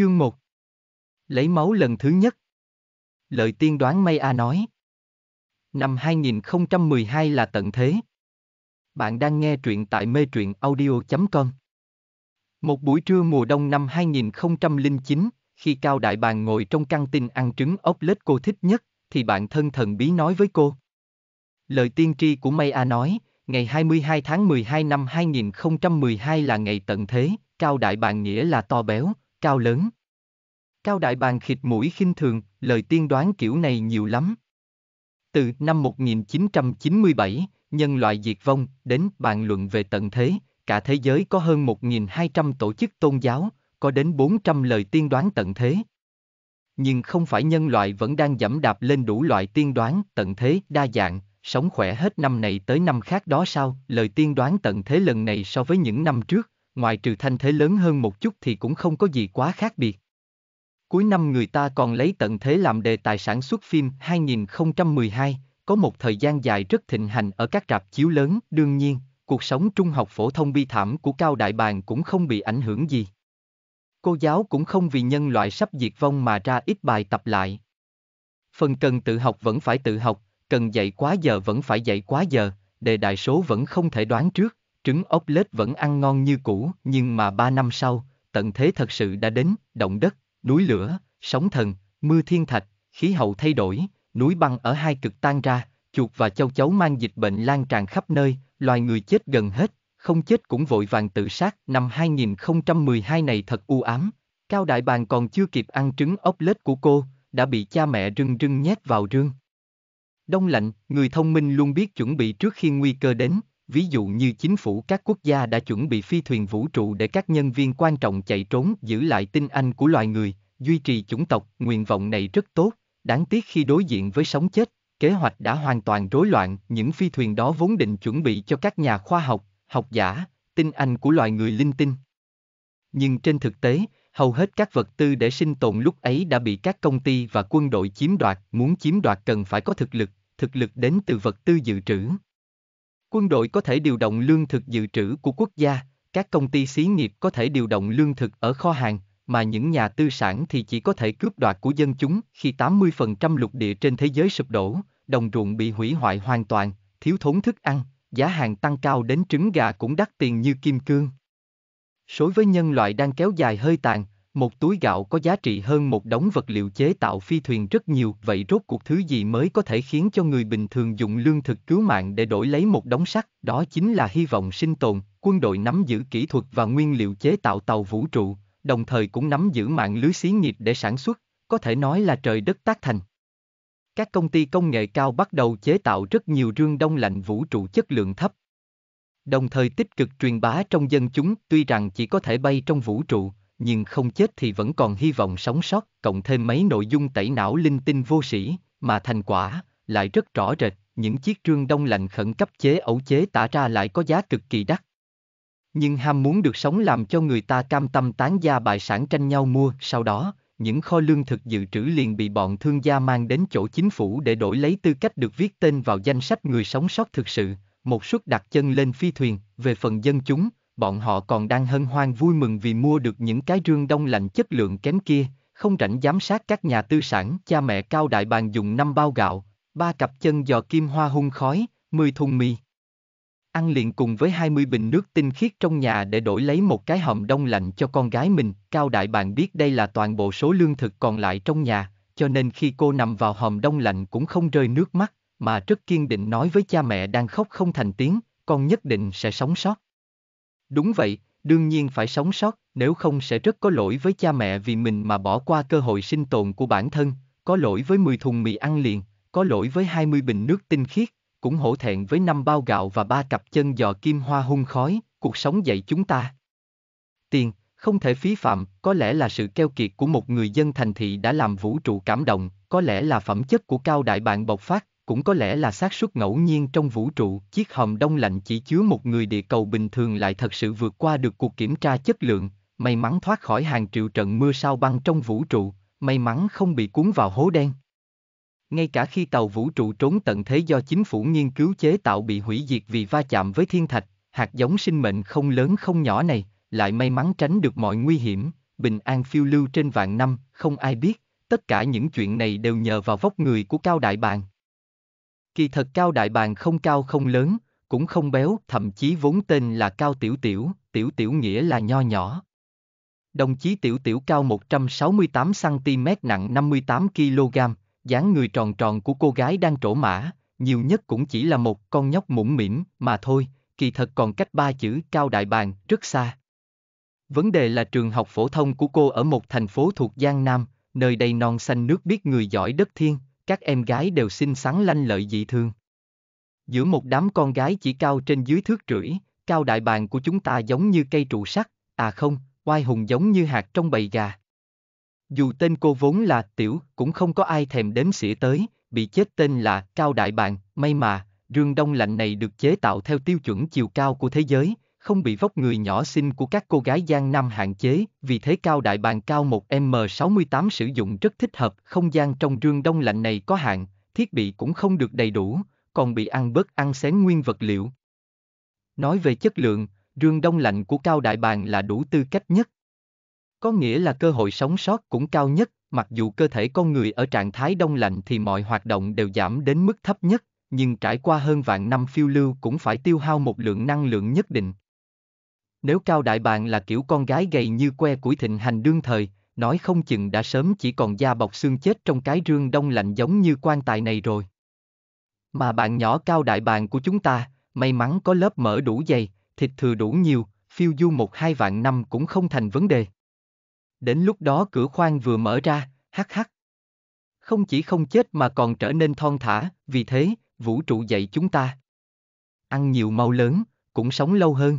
Chương 1 Lấy máu lần thứ nhất Lời tiên đoán May A nói Năm 2012 là tận thế Bạn đang nghe truyện tại mê truyện audio.com Một buổi trưa mùa đông năm 2009 Khi Cao Đại Bàng ngồi trong căn tin ăn trứng ốc lết cô thích nhất Thì bạn thân thần bí nói với cô Lời tiên tri của May A nói Ngày 22 tháng 12 năm 2012 là ngày tận thế, Cao Đại Bàng nghĩa là to béo, cao lớn. Cao đại bàng khịt mũi khinh thường, lời tiên đoán kiểu này nhiều lắm. Từ năm 1997, nhân loại diệt vong, đến bàn luận về tận thế, cả thế giới có hơn 1.200 tổ chức tôn giáo, có đến 400 lời tiên đoán tận thế. Nhưng không phải nhân loại vẫn đang dẫm đạp lên đủ loại tiên đoán tận thế đa dạng, sống khỏe hết năm này tới năm khác đó sao, lời tiên đoán tận thế lần này so với những năm trước, ngoài trừ thanh thế lớn hơn một chút thì cũng không có gì quá khác biệt. Cuối năm người ta còn lấy tận thế làm đề tài sản xuất phim 2012, có một thời gian dài rất thịnh hành ở các rạp chiếu lớn, đương nhiên, cuộc sống trung học phổ thông bi thảm của Cao Đại Bàng cũng không bị ảnh hưởng gì. Cô giáo cũng không vì nhân loại sắp diệt vong mà ra ít bài tập lại. Phần cần tự học vẫn phải tự học, cần dạy quá giờ vẫn phải dạy quá giờ, đề đại số vẫn không thể đoán trước trứng ốc lết vẫn ăn ngon như cũ, nhưng mà ba năm sau, tận thế thật sự đã đến, động đất, núi lửa, sóng thần, mưa thiên thạch, khí hậu thay đổi, núi băng ở hai cực tan ra, chuột và châu chấu mang dịch bệnh lan tràn khắp nơi, loài người chết gần hết, không chết cũng vội vàng tự sát. Năm 2012 này thật u ám, Cao Đại Bàng còn chưa kịp ăn trứng ốc lết của cô, đã bị cha mẹ rưng rưng nhét vào rương. Đông lạnh, người thông minh luôn biết chuẩn bị trước khi nguy cơ đến, ví dụ như chính phủ các quốc gia đã chuẩn bị phi thuyền vũ trụ để các nhân viên quan trọng chạy trốn giữ lại tinh anh của loài người, duy trì chủng tộc, nguyện vọng này rất tốt, đáng tiếc khi đối diện với sống chết, kế hoạch đã hoàn toàn rối loạn, những phi thuyền đó vốn định chuẩn bị cho các nhà khoa học, học giả, tinh anh của loài người linh tinh. Nhưng trên thực tế, hầu hết các vật tư để sinh tồn lúc ấy đã bị các công ty và quân đội chiếm đoạt, muốn chiếm đoạt cần phải có thực lực, thực lực đến từ vật tư dự trữ. Quân đội có thể điều động lương thực dự trữ của quốc gia, các công ty xí nghiệp có thể điều động lương thực ở kho hàng, mà những nhà tư sản thì chỉ có thể cướp đoạt của dân chúng khi 80% lục địa trên thế giới sụp đổ, đồng ruộng bị hủy hoại hoàn toàn, thiếu thốn thức ăn, giá hàng tăng cao đến trứng gà cũng đắt tiền như kim cương. Đối với nhân loại đang kéo dài hơi tàn, một túi gạo có giá trị hơn một đống vật liệu chế tạo phi thuyền rất nhiều, vậy rốt cuộc thứ gì mới có thể khiến cho người bình thường dùng lương thực cứu mạng để đổi lấy một đống sắt, đó chính là hy vọng sinh tồn, quân đội nắm giữ kỹ thuật và nguyên liệu chế tạo tàu vũ trụ, đồng thời cũng nắm giữ mạng lưới xí nghiệp để sản xuất, có thể nói là trời đất tác thành. Các công ty công nghệ cao bắt đầu chế tạo rất nhiều rương đông lạnh vũ trụ chất lượng thấp. Đồng thời tích cực truyền bá trong dân chúng, tuy rằng chỉ có thể bay trong vũ trụ, nhưng không chết thì vẫn còn hy vọng sống sót, cộng thêm mấy nội dung tẩy não linh tinh vô sĩ, mà thành quả, lại rất rõ rệt, những chiếc trương đông lạnh khẩn cấp chế ẩu chế tả ra lại có giá cực kỳ đắt. Nhưng ham muốn được sống làm cho người ta cam tâm tán gia bại sản tranh nhau mua, sau đó, những kho lương thực dự trữ liền bị bọn thương gia mang đến chỗ chính phủ để đổi lấy tư cách được viết tên vào danh sách người sống sót thực sự, một suất đặt chân lên phi thuyền, về phần dân chúng, bọn họ còn đang hân hoan vui mừng vì mua được những cái rương đông lạnh chất lượng kém kia, không rảnh giám sát các nhà tư sản cha mẹ cao đại bàn dùng năm bao gạo, ba cặp chân giò kim hoa hung khói, 10 thùng mì. Ăn liền cùng với 20 bình nước tinh khiết trong nhà để đổi lấy một cái hòm đông lạnh cho con gái mình, cao đại bàn biết đây là toàn bộ số lương thực còn lại trong nhà, cho nên khi cô nằm vào hòm đông lạnh cũng không rơi nước mắt, mà rất kiên định nói với cha mẹ đang khóc không thành tiếng, con nhất định sẽ sống sót. Đúng vậy, đương nhiên phải sống sót, nếu không sẽ rất có lỗi với cha mẹ vì mình mà bỏ qua cơ hội sinh tồn của bản thân, có lỗi với 10 thùng mì ăn liền, có lỗi với 20 bình nước tinh khiết, cũng hổ thẹn với năm bao gạo và ba cặp chân giò kim hoa hung khói, cuộc sống dạy chúng ta. Tiền, không thể phí phạm, có lẽ là sự keo kiệt của một người dân thành thị đã làm vũ trụ cảm động, có lẽ là phẩm chất của cao đại bạn bộc phát, cũng có lẽ là xác suất ngẫu nhiên trong vũ trụ, chiếc hòm đông lạnh chỉ chứa một người địa cầu bình thường lại thật sự vượt qua được cuộc kiểm tra chất lượng, may mắn thoát khỏi hàng triệu trận mưa sao băng trong vũ trụ, may mắn không bị cuốn vào hố đen. Ngay cả khi tàu vũ trụ trốn tận thế do chính phủ nghiên cứu chế tạo bị hủy diệt vì va chạm với thiên thạch, hạt giống sinh mệnh không lớn không nhỏ này, lại may mắn tránh được mọi nguy hiểm, bình an phiêu lưu trên vạn năm, không ai biết, tất cả những chuyện này đều nhờ vào vóc người của Cao Đại Bàng. Kỳ thật Cao Đại Bàng không cao không lớn, cũng không béo, thậm chí vốn tên là Cao Tiểu Tiểu, Tiểu Tiểu nghĩa là nho nhỏ. Đồng chí Tiểu Tiểu cao 168cm nặng 58kg, dáng người tròn tròn của cô gái đang trổ mã, nhiều nhất cũng chỉ là một con nhóc mũm mĩm mà thôi, kỳ thật còn cách ba chữ Cao Đại Bàng rất xa. Vấn đề là trường học phổ thông của cô ở một thành phố thuộc Giang Nam, nơi đầy non xanh nước biết người giỏi đất thiên, các em gái đều xinh xắn lanh lợi dị thường. Giữa một đám con gái chỉ cao trên dưới thước rưỡi, cao đại bàng của chúng ta giống như cây trụ sắt, à không, oai hùng giống như hạt trong bầy gà. Dù tên cô vốn là Tiểu, cũng không có ai thèm đến xỉa tới, bị chết tên là Cao Đại Bàng, may mà, rương đông lạnh này được chế tạo theo tiêu chuẩn chiều cao của thế giới, không bị vóc người nhỏ xinh của các cô gái Giang Nam hạn chế, vì thế cao đại Bàn cao 1M68 sử dụng rất thích hợp, không gian trong rương đông lạnh này có hạn, thiết bị cũng không được đầy đủ, còn bị ăn bớt ăn xén nguyên vật liệu. Nói về chất lượng, rương đông lạnh của cao đại Bàn là đủ tư cách nhất. Có nghĩa là cơ hội sống sót cũng cao nhất, mặc dù cơ thể con người ở trạng thái đông lạnh thì mọi hoạt động đều giảm đến mức thấp nhất nhưng trải qua hơn vạn năm phiêu lưu cũng phải tiêu hao một lượng năng lượng nhất định nếu Cao Đại Bạn là kiểu con gái gầy như que củi thịnh hành đương thời, nói không chừng đã sớm chỉ còn da bọc xương chết trong cái rương đông lạnh giống như quan tài này rồi. Mà bạn nhỏ Cao Đại Bạn của chúng ta, may mắn có lớp mỡ đủ dày, thịt thừa đủ nhiều, phiêu du một hai vạn năm cũng không thành vấn đề. Đến lúc đó cửa khoang vừa mở ra, hắc hắc. Không chỉ không chết mà còn trở nên thon thả, vì thế, vũ trụ dạy chúng ta. Ăn nhiều mau lớn, cũng sống lâu hơn.